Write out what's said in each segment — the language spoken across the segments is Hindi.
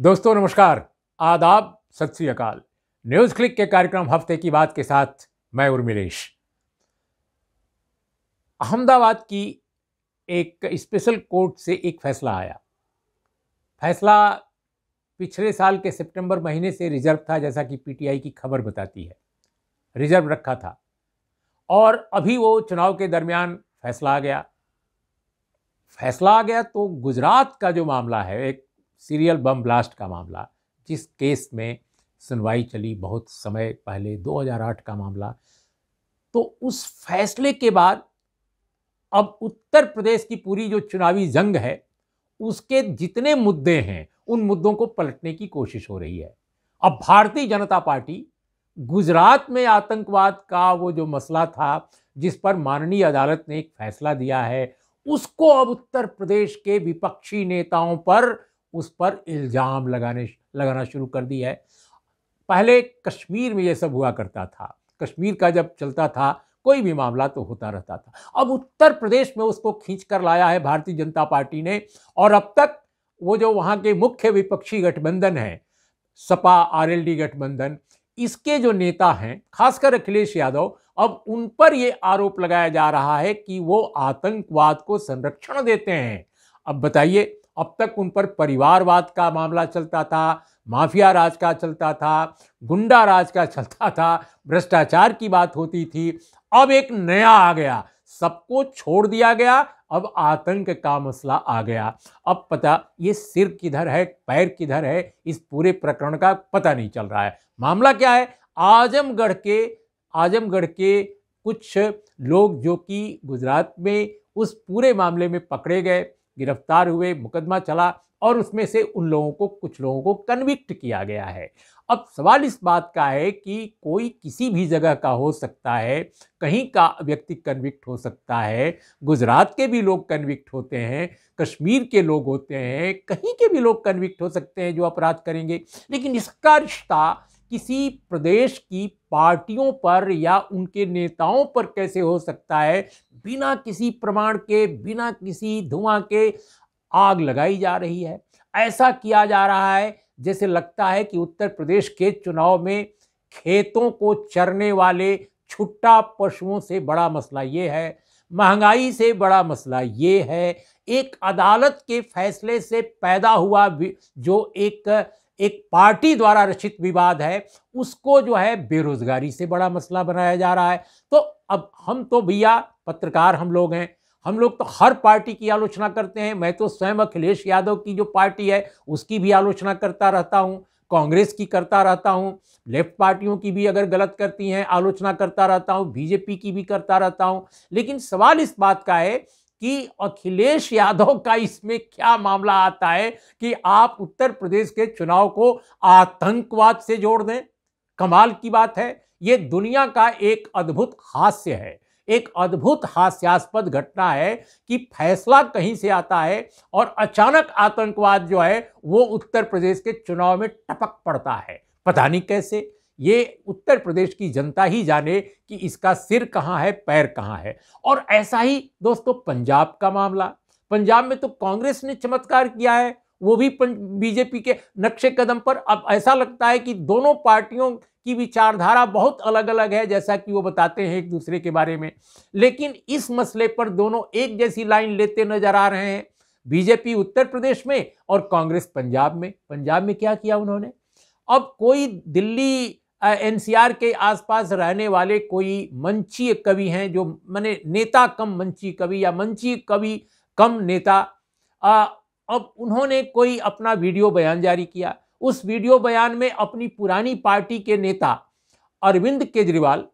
दोस्तों नमस्कार आदाब सत अकाल न्यूज़ क्लिक के कार्यक्रम हफ्ते की बात के साथ मैं उर्मिलेश अहमदाबाद की एक स्पेशल कोर्ट से एक फैसला आया फैसला पिछले साल के सितंबर महीने से रिजर्व था जैसा कि पीटीआई की खबर बताती है रिजर्व रखा था और अभी वो चुनाव के दरमियान फैसला आ गया फैसला आ गया तो गुजरात का जो मामला है एक सीरियल बम ब्लास्ट का मामला जिस केस में सुनवाई चली बहुत समय पहले 2008 का मामला तो उस फैसले के बाद अब उत्तर प्रदेश की पूरी जो चुनावी जंग है उसके जितने मुद्दे हैं उन मुद्दों को पलटने की कोशिश हो रही है अब भारतीय जनता पार्टी गुजरात में आतंकवाद का वो जो मसला था जिस पर माननीय अदालत ने एक फैसला दिया है उसको अब उत्तर प्रदेश के विपक्षी नेताओं पर उस पर इल्ज़ाम लगाने लगाना शुरू कर दिया है पहले कश्मीर में ये सब हुआ करता था कश्मीर का जब चलता था कोई भी मामला तो होता रहता था अब उत्तर प्रदेश में उसको खींच कर लाया है भारतीय जनता पार्टी ने और अब तक वो जो वहाँ के मुख्य विपक्षी गठबंधन है सपा आरएलडी गठबंधन इसके जो नेता हैं खासकर अखिलेश यादव अब उन पर ये आरोप लगाया जा रहा है कि वो आतंकवाद को संरक्षण देते हैं अब बताइए अब तक उन पर परिवारवाद का मामला चलता था माफिया राज का चलता था गुंडा राज का चलता था भ्रष्टाचार की बात होती थी अब एक नया आ गया सबको छोड़ दिया गया अब आतंक का मसला आ गया अब पता ये सिर किधर है पैर किधर है इस पूरे प्रकरण का पता नहीं चल रहा है मामला क्या है आजमगढ़ के आजमगढ़ के कुछ लोग जो कि गुजरात में उस पूरे मामले में पकड़े गए गिरफ्तार हुए मुकदमा चला और उसमें से उन लोगों को कुछ लोगों को कन्विक्ट किया गया है अब सवाल इस बात का है कि कोई किसी भी जगह का हो सकता है कहीं का व्यक्ति कन्विक्ट हो सकता है गुजरात के भी लोग कन्विक्ट होते हैं कश्मीर के लोग होते हैं कहीं के भी लोग कन्विक्ट हो सकते हैं जो अपराध करेंगे लेकिन इसका रिश्ता किसी प्रदेश की पार्टियों पर या उनके नेताओं पर कैसे हो सकता है बिना किसी प्रमाण के बिना किसी धुआं के आग लगाई जा रही है ऐसा किया जा रहा है जैसे लगता है कि उत्तर प्रदेश के चुनाव में खेतों को चरने वाले छुट्टा पशुओं से बड़ा मसला ये है महंगाई से बड़ा मसला ये है एक अदालत के फैसले से पैदा हुआ जो एक एक पार्टी द्वारा रचित विवाद है उसको जो है बेरोजगारी से बड़ा मसला बनाया जा रहा है तो अब हम तो भैया पत्रकार हम लोग हैं हम लोग तो हर पार्टी की आलोचना करते हैं मैं तो स्वयं अखिलेश यादव की जो पार्टी है उसकी भी आलोचना करता रहता हूँ कांग्रेस की करता रहता हूँ लेफ्ट पार्टियों की भी अगर गलत करती हैं आलोचना करता रहता हूँ बीजेपी की भी करता रहता हूँ लेकिन सवाल इस बात का है कि अखिलेश यादव का इसमें क्या मामला आता है कि आप उत्तर प्रदेश के चुनाव को आतंकवाद से जोड़ दें कमाल की बात है ये दुनिया का एक अद्भुत हास्य है एक अद्भुत हास्यास्पद घटना है कि फैसला कहीं से आता है और अचानक आतंकवाद जो है वो उत्तर प्रदेश के चुनाव में टपक पड़ता है पता नहीं कैसे ये उत्तर प्रदेश की जनता ही जाने कि इसका सिर कहाँ है पैर कहाँ है और ऐसा ही दोस्तों पंजाब का मामला पंजाब में तो कांग्रेस ने चमत्कार किया है वो भी बीजेपी के नक्शे कदम पर अब ऐसा लगता है कि दोनों पार्टियों की विचारधारा बहुत अलग अलग है जैसा कि वो बताते हैं एक दूसरे के बारे में लेकिन इस मसले पर दोनों एक जैसी लाइन लेते नजर आ रहे हैं बीजेपी उत्तर प्रदेश में और कांग्रेस पंजाब में पंजाब में क्या किया उन्होंने अब कोई दिल्ली एनसीआर के आसपास रहने वाले कोई मंची कवि हैं जो मैंने नेता कम मंची कवि या मंची कवि कम नेता आ, अब उन्होंने कोई अपना वीडियो बयान जारी किया उस वीडियो बयान में अपनी पुरानी पार्टी के नेता अरविंद केजरीवाल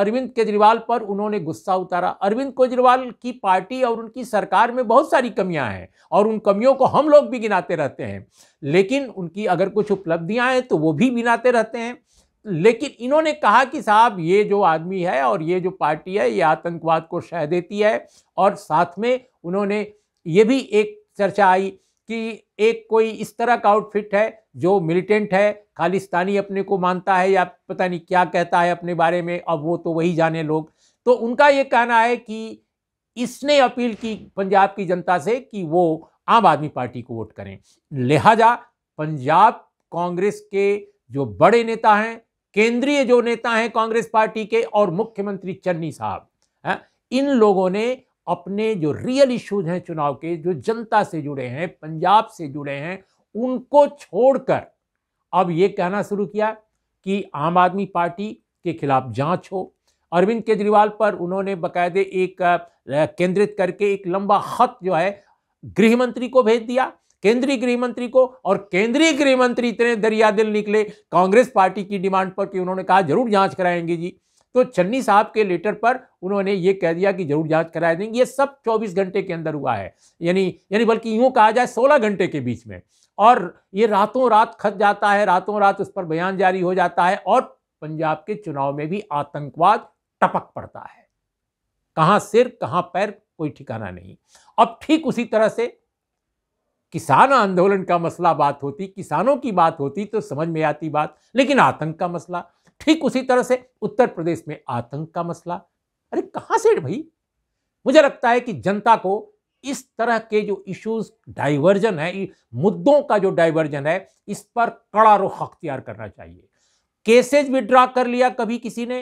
अरविंद केजरीवाल पर उन्होंने गुस्सा उतारा अरविंद केजरीवाल की पार्टी और उनकी सरकार में बहुत सारी कमियां हैं और उन कमियों को हम लोग भी गिनाते रहते हैं लेकिन उनकी अगर कुछ उपलब्धियां हैं तो वो भी गिनाते रहते हैं लेकिन इन्होंने कहा कि साहब ये जो आदमी है और ये जो पार्टी है ये आतंकवाद को शह देती है और साथ में उन्होंने ये भी एक चर्चा आई कि एक कोई इस तरह का आउटफिट है जो मिलिटेंट है खालिस्तानी अपने को मानता है या पता नहीं क्या कहता है अपने बारे में अब वो तो वही जाने लोग तो उनका ये कहना है कि इसने अपील की पंजाब की जनता से कि वो आम आदमी पार्टी को वोट करें लिहाजा पंजाब कांग्रेस के जो बड़े नेता हैं केंद्रीय जो नेता हैं कांग्रेस पार्टी के और मुख्यमंत्री चन्नी साहब इन लोगों ने अपने जो रियल इश्यूज हैं चुनाव के जो जनता से जुड़े हैं पंजाब से जुड़े हैं उनको छोड़कर अब ये कहना शुरू किया कि आम आदमी पार्टी के खिलाफ जांच हो अरविंद केजरीवाल पर उन्होंने बकायदे एक केंद्रित करके एक लंबा खत जो है गृह मंत्री को भेज दिया केंद्रीय गृह मंत्री को और केंद्रीय गृह मंत्री इतने दरिया दिल निकले कांग्रेस पार्टी की डिमांड पर कि उन्होंने कहा जरूर जांच कराएंगे जी तो चन्नी साहब के लेटर पर उन्होंने ये कह दिया कि जरूर जांच कराए देंगे ये सब 24 घंटे के अंदर हुआ है यानी यानी बल्कि यूं कहा जाए 16 घंटे के बीच में और ये रातों रात खत जाता है रातों रात उस पर बयान जारी हो जाता है और पंजाब के चुनाव में भी आतंकवाद टपक पड़ता है कहाँ सिर कहाँ पैर कोई ठिकाना नहीं अब ठीक उसी तरह से किसान आंदोलन का मसला बात होती किसानों की बात होती तो समझ में आती बात लेकिन आतंक का मसला ठीक उसी तरह से उत्तर प्रदेश में आतंक का मसला अरे कहां से भाई मुझे लगता है कि जनता को इस तरह के जो इश्यूज डाइवर्जन है मुद्दों का जो डाइवर्जन है इस पर कड़ा रुख अख्तियार करना चाहिए केसेज विड्रॉ कर लिया कभी किसी ने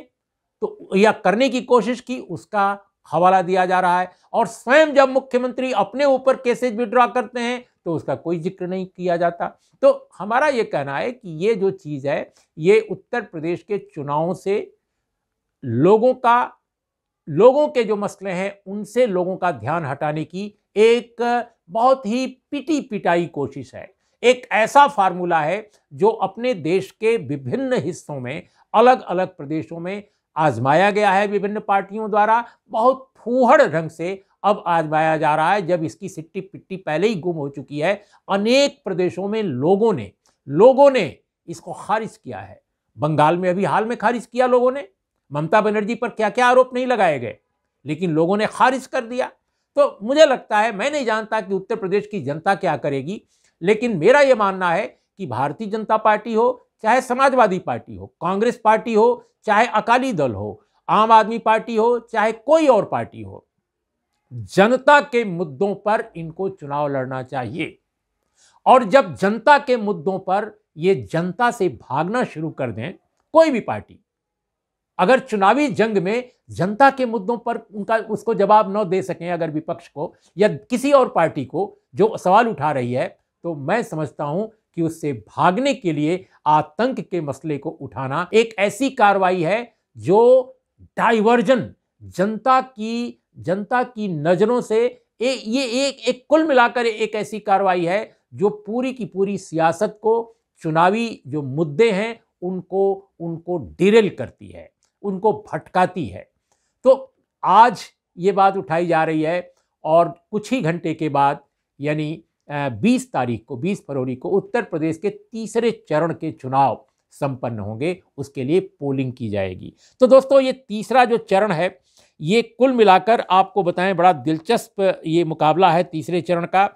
तो या करने की कोशिश की उसका हवाला दिया जा रहा है और स्वयं जब मुख्यमंत्री अपने ऊपर केसेज विड्रॉ करते हैं तो उसका कोई जिक्र नहीं किया जाता तो हमारा ये कहना है कि ये जो चीज़ है ये उत्तर प्रदेश के चुनावों से लोगों का लोगों के जो मसले हैं उनसे लोगों का ध्यान हटाने की एक बहुत ही पिटी पिटाई कोशिश है एक ऐसा फार्मूला है जो अपने देश के विभिन्न हिस्सों में अलग अलग प्रदेशों में आजमाया गया है विभिन्न पार्टियों द्वारा बहुत फूहड़ ढंग से अब आजमाया जा रहा है जब इसकी सिट्टी पिट्टी पहले ही गुम हो चुकी है अनेक प्रदेशों में लोगों ने लोगों ने इसको खारिज किया है बंगाल में अभी हाल में खारिज किया लोगों ने ममता बनर्जी पर क्या क्या आरोप नहीं लगाए गए लेकिन लोगों ने खारिज कर दिया तो मुझे लगता है मैं नहीं जानता कि उत्तर प्रदेश की जनता क्या करेगी लेकिन मेरा ये मानना है कि भारतीय जनता पार्टी हो चाहे समाजवादी पार्टी हो कांग्रेस पार्टी हो चाहे अकाली दल हो आम आदमी पार्टी हो चाहे कोई और पार्टी हो जनता के मुद्दों पर इनको चुनाव लड़ना चाहिए और जब जनता के मुद्दों पर ये जनता से भागना शुरू कर दें कोई भी पार्टी अगर चुनावी जंग में जनता के मुद्दों पर उनका उसको जवाब न दे सकें अगर विपक्ष को या किसी और पार्टी को जो सवाल उठा रही है तो मैं समझता हूं कि उससे भागने के लिए आतंक के मसले को उठाना एक ऐसी कार्रवाई है जो डाइवर्जन जनता की जनता की नज़रों से ए, ये एक एक कुल मिलाकर एक ऐसी कार्रवाई है जो पूरी की पूरी सियासत को चुनावी जो मुद्दे हैं उनको उनको डिरेल करती है उनको भटकाती है तो आज ये बात उठाई जा रही है और कुछ ही घंटे के बाद यानी 20 तारीख को 20 फरवरी को उत्तर प्रदेश के तीसरे चरण के चुनाव संपन्न होंगे उसके लिए पोलिंग की जाएगी तो दोस्तों ये तीसरा जो चरण है ये कुल मिलाकर आपको बताएं बड़ा दिलचस्प ये मुकाबला है तीसरे चरण का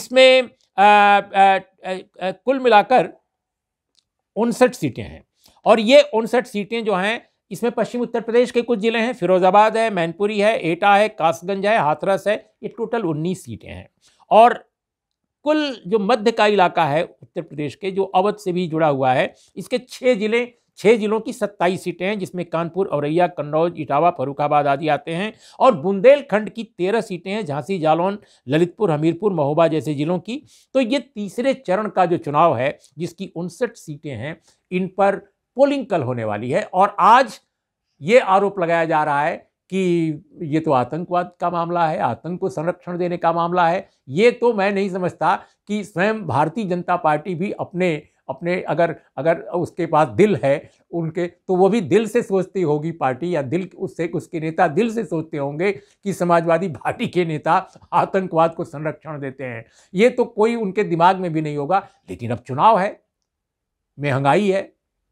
इसमें आ, आ, आ, कुल मिलाकर उनसठ सीटें हैं और ये उनसठ सीटें जो हैं इसमें पश्चिम उत्तर प्रदेश के कुछ ज़िले हैं फिरोज़ाबाद है मैनपुरी है एटा है कासगंज है हाथरस है ये टोटल उन्नीस सीटें हैं और कुल जो मध्य का इलाका है उत्तर प्रदेश के जो अवध से भी जुड़ा हुआ है इसके छः ज़िले छः जिलों की सत्ताईस सीटें हैं जिसमें कानपुर औरैया कन्नौज इटावा फरुखाबाद आदि आते हैं और बुंदेलखंड की तेरह सीटें हैं झांसी जालौन ललितपुर हमीरपुर महोबा जैसे जिलों की तो ये तीसरे चरण का जो चुनाव है जिसकी उनसठ सीटें हैं इन पर पोलिंग कल होने वाली है और आज ये आरोप लगाया जा रहा है कि ये तो आतंकवाद का मामला है आतंक को संरक्षण देने का मामला है ये तो मैं नहीं समझता कि स्वयं भारतीय जनता पार्टी भी अपने अपने अगर अगर उसके पास दिल है उनके तो वो भी दिल से सोचती होगी पार्टी या दिल उससे उसके नेता दिल से सोचते होंगे कि समाजवादी पार्टी के नेता आतंकवाद को संरक्षण देते हैं ये तो कोई उनके दिमाग में भी नहीं होगा लेकिन अब चुनाव है महंगाई है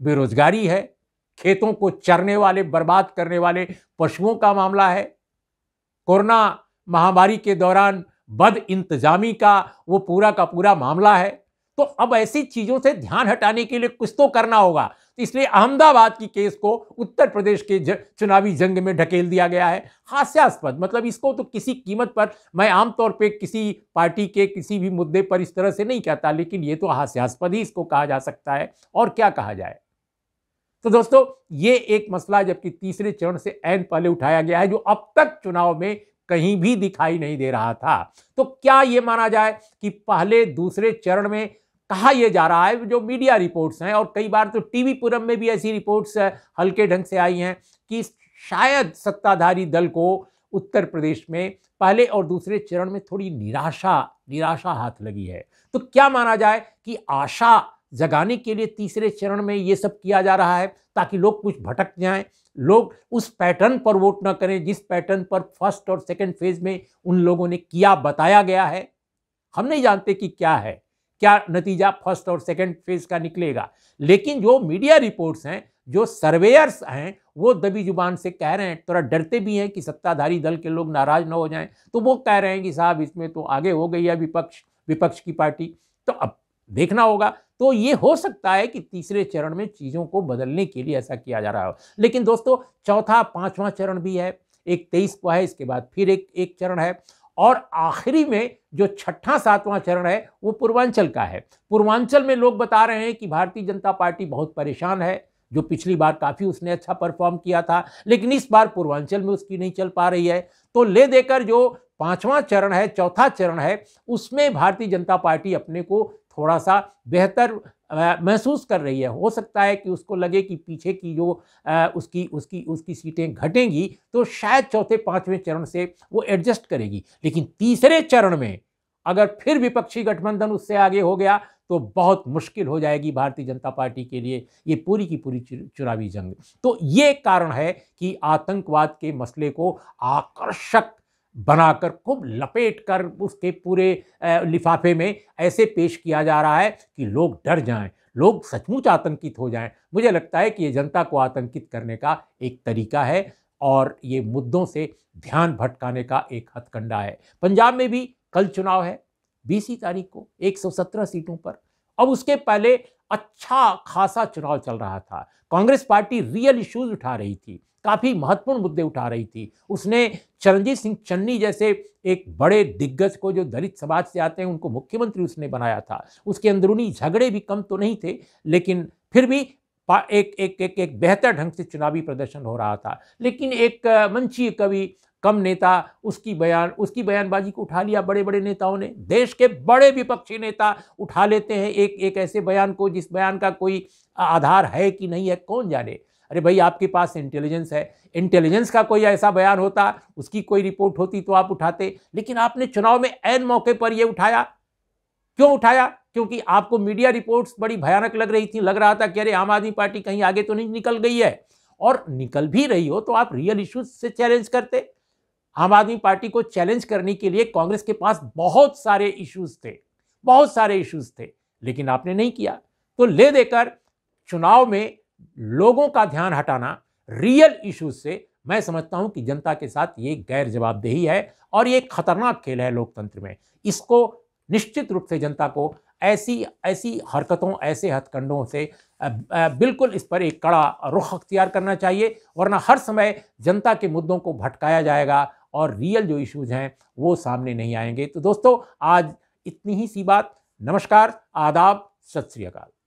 बेरोजगारी है खेतों को चरने वाले बर्बाद करने वाले पशुओं का मामला है कोरोना महामारी के दौरान बद इंतजामी का वो पूरा का पूरा मामला है तो अब ऐसी चीजों से ध्यान हटाने के लिए कुछ तो करना होगा तो इसलिए अहमदाबाद की केस को उत्तर प्रदेश के ज, चुनावी जंग में ढकेल दिया गया है हास्यास्पद मतलब इसको तो किसी कीमत पर मैं आमतौर पे किसी पार्टी के किसी भी मुद्दे पर इस तरह से नहीं कहता लेकिन ये तो हास्यास्पद ही इसको कहा जा सकता है और क्या कहा जाए तो दोस्तों ये एक मसला जबकि तीसरे चरण से एन पहले उठाया गया है जो अब तक चुनाव में कहीं भी दिखाई नहीं दे रहा था तो क्या यह माना जाए कि पहले दूसरे चरण में कहा यह जा रहा है जो मीडिया रिपोर्ट्स हैं और कई बार तो टीवी पुरम में भी ऐसी रिपोर्ट्स हल्के ढंग से आई हैं कि शायद सत्ताधारी दल को उत्तर प्रदेश में पहले और दूसरे चरण में थोड़ी निराशा निराशा हाथ लगी है तो क्या माना जाए कि आशा जगाने के लिए तीसरे चरण में ये सब किया जा रहा है ताकि लोग कुछ भटक जाएं लोग उस पैटर्न पर वोट ना करें जिस पैटर्न पर फर्स्ट और सेकंड फेज में उन लोगों ने किया बताया गया है हम नहीं जानते कि क्या है क्या नतीजा फर्स्ट और सेकेंड फेज का निकलेगा लेकिन जो मीडिया रिपोर्ट्स हैं जो सर्वेयर्स हैं वो दबी जुबान से कह रहे हैं थोड़ा डरते भी हैं कि सत्ताधारी दल के लोग नाराज ना हो जाएं तो वो कह रहे हैं कि साहब इसमें तो आगे हो गई है विपक्ष विपक्ष की पार्टी तो अब देखना होगा तो ये हो सकता है कि तीसरे चरण में चीज़ों को बदलने के लिए ऐसा किया जा रहा हो लेकिन दोस्तों चौथा पाँचवा चरण भी है एक तेईस को है इसके बाद फिर एक एक चरण है और आखिरी में जो छठा सातवां चरण है वो पूर्वांचल का है पूर्वांचल में लोग बता रहे हैं कि भारतीय जनता पार्टी बहुत परेशान है जो पिछली बार काफ़ी उसने अच्छा परफॉर्म किया था लेकिन इस बार पूर्वांचल में उसकी नहीं चल पा रही है तो ले देकर जो पांचवा चरण है चौथा चरण है उसमें भारतीय जनता पार्टी अपने को थोड़ा सा बेहतर महसूस कर रही है हो सकता है कि उसको लगे कि पीछे की जो उसकी उसकी उसकी सीटें घटेंगी तो शायद चौथे पांचवें चरण से वो एडजस्ट करेगी लेकिन तीसरे चरण में अगर फिर विपक्षी गठबंधन उससे आगे हो गया तो बहुत मुश्किल हो जाएगी भारतीय जनता पार्टी के लिए ये पूरी की पूरी चुनावी जंग तो ये कारण है कि आतंकवाद के मसले को आकर्षक बनाकर खूब लपेट कर उसके पूरे लिफाफे में ऐसे पेश किया जा रहा है कि लोग डर जाएं लोग सचमुच आतंकित हो जाएं मुझे लगता है कि ये जनता को आतंकित करने का एक तरीका है और ये मुद्दों से ध्यान भटकाने का एक हथकंडा है पंजाब में भी कल चुनाव है बीस तारीख को 117 सीटों पर अब उसके पहले अच्छा खासा चुनाव चल रहा था कांग्रेस पार्टी रियल इश्यूज उठा रही थी काफ़ी महत्वपूर्ण मुद्दे उठा रही थी उसने चरणजीत सिंह चन्नी जैसे एक बड़े दिग्गज को जो दलित समाज से आते हैं उनको मुख्यमंत्री उसने बनाया था उसके अंदरूनी झगड़े भी कम तो नहीं थे लेकिन फिर भी एक एक एक एक बेहतर ढंग से चुनावी प्रदर्शन हो रहा था लेकिन एक मंचीय कवि कम नेता उसकी बयान उसकी बयानबाजी को उठा लिया बड़े बड़े नेताओं ने देश के बड़े विपक्षी नेता उठा लेते हैं एक एक ऐसे बयान को जिस बयान का कोई आधार है कि नहीं है कौन जाने अरे भाई आपके पास इंटेलिजेंस है इंटेलिजेंस का कोई ऐसा बयान होता उसकी कोई रिपोर्ट होती तो आप उठाते लेकिन आपने चुनाव में एन मौके पर यह उठाया क्यों उठाया क्योंकि आपको मीडिया रिपोर्ट्स बड़ी भयानक लग रही थी लग रहा था कि अरे आम आदमी पार्टी कहीं आगे तो नहीं निकल गई है और निकल भी रही हो तो आप रियल इश्यूज से चैलेंज करते आम आदमी पार्टी को चैलेंज करने के लिए कांग्रेस के पास बहुत सारे इश्यूज थे बहुत सारे इश्यूज थे लेकिन आपने नहीं किया तो ले देकर चुनाव में लोगों का ध्यान हटाना रियल इश्यूज से मैं समझता हूं कि जनता के साथ ये गैर जवाबदेही है और ये खतरनाक खेल है लोकतंत्र में इसको निश्चित रूप से जनता को ऐसी ऐसी हरकतों ऐसे हथकंडों से बिल्कुल इस पर एक कड़ा रुख अख्तियार करना चाहिए वरना हर समय जनता के मुद्दों को भटकाया जाएगा और रियल जो इश्यूज हैं वो सामने नहीं आएंगे तो दोस्तों आज इतनी ही सी बात नमस्कार आदाब सत श्रीकाल